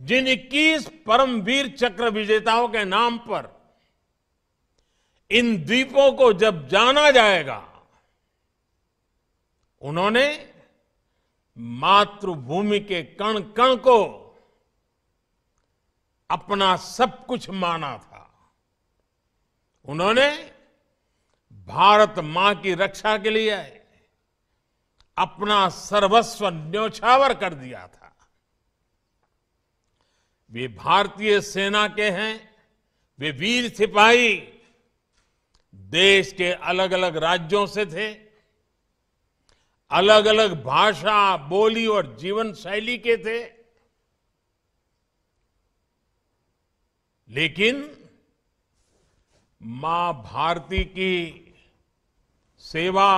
जिन इक्कीस परमवीर चक्र विजेताओं के नाम पर इन द्वीपों को जब जाना जाएगा उन्होंने मातृभूमि के कण कण को अपना सब कुछ माना था उन्होंने भारत मां की रक्षा के लिए अपना सर्वस्व न्योछावर कर दिया था वे भारतीय सेना के हैं वे वीर सिपाही देश के अलग अलग राज्यों से थे अलग अलग भाषा बोली और जीवन शैली के थे लेकिन मां भारती की सेवा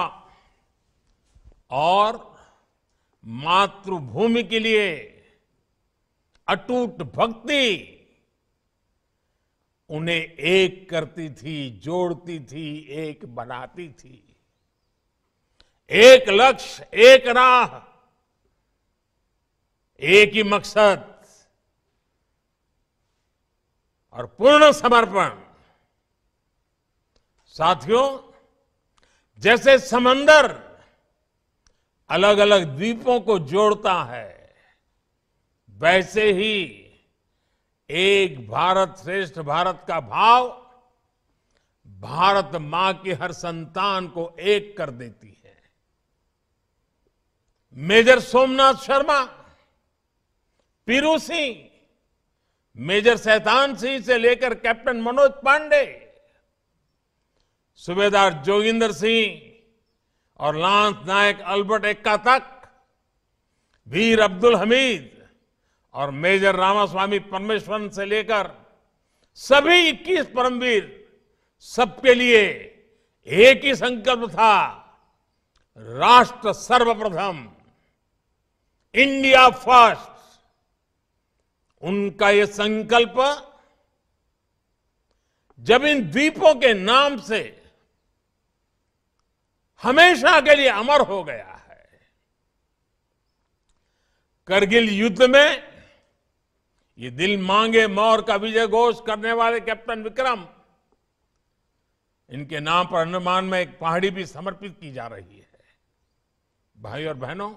और मातृभूमि के लिए अटूट भक्ति उन्हें एक करती थी जोड़ती थी एक बनाती थी एक लक्ष्य एक राह एक ही मकसद और पूर्ण समर्पण साथियों जैसे समंदर अलग अलग द्वीपों को जोड़ता है वैसे ही एक भारत श्रेष्ठ भारत का भाव भारत मां की हर संतान को एक कर देती है मेजर सोमनाथ शर्मा पीरू सिंह मेजर सैतान सिंह से लेकर कैप्टन मनोज पांडे सुबेदार जोगिंदर सिंह और लांस नायक अल्बर्ट एक्का तक वीर अब्दुल हमीद और मेजर रामास्वामी परमेश्वरन से लेकर सभी 21 परमवीर सबके लिए एक ही संकल्प था राष्ट्र सर्वप्रथम इंडिया फर्स्ट उनका यह संकल्प जब इन द्वीपों के नाम से हमेशा के लिए अमर हो गया है करगिल युद्ध में ये दिल मांगे मौर का विजय घोष करने वाले कैप्टन विक्रम इनके नाम पर अंडमान में एक पहाड़ी भी समर्पित की जा रही है भाई और बहनों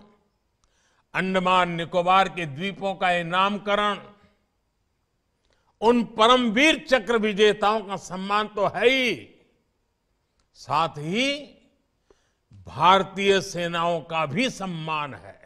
अंडमान निकोबार के द्वीपों का ये नामकरण उन परमवीर चक्र विजेताओं का सम्मान तो है ही साथ ही भारतीय सेनाओं का भी सम्मान है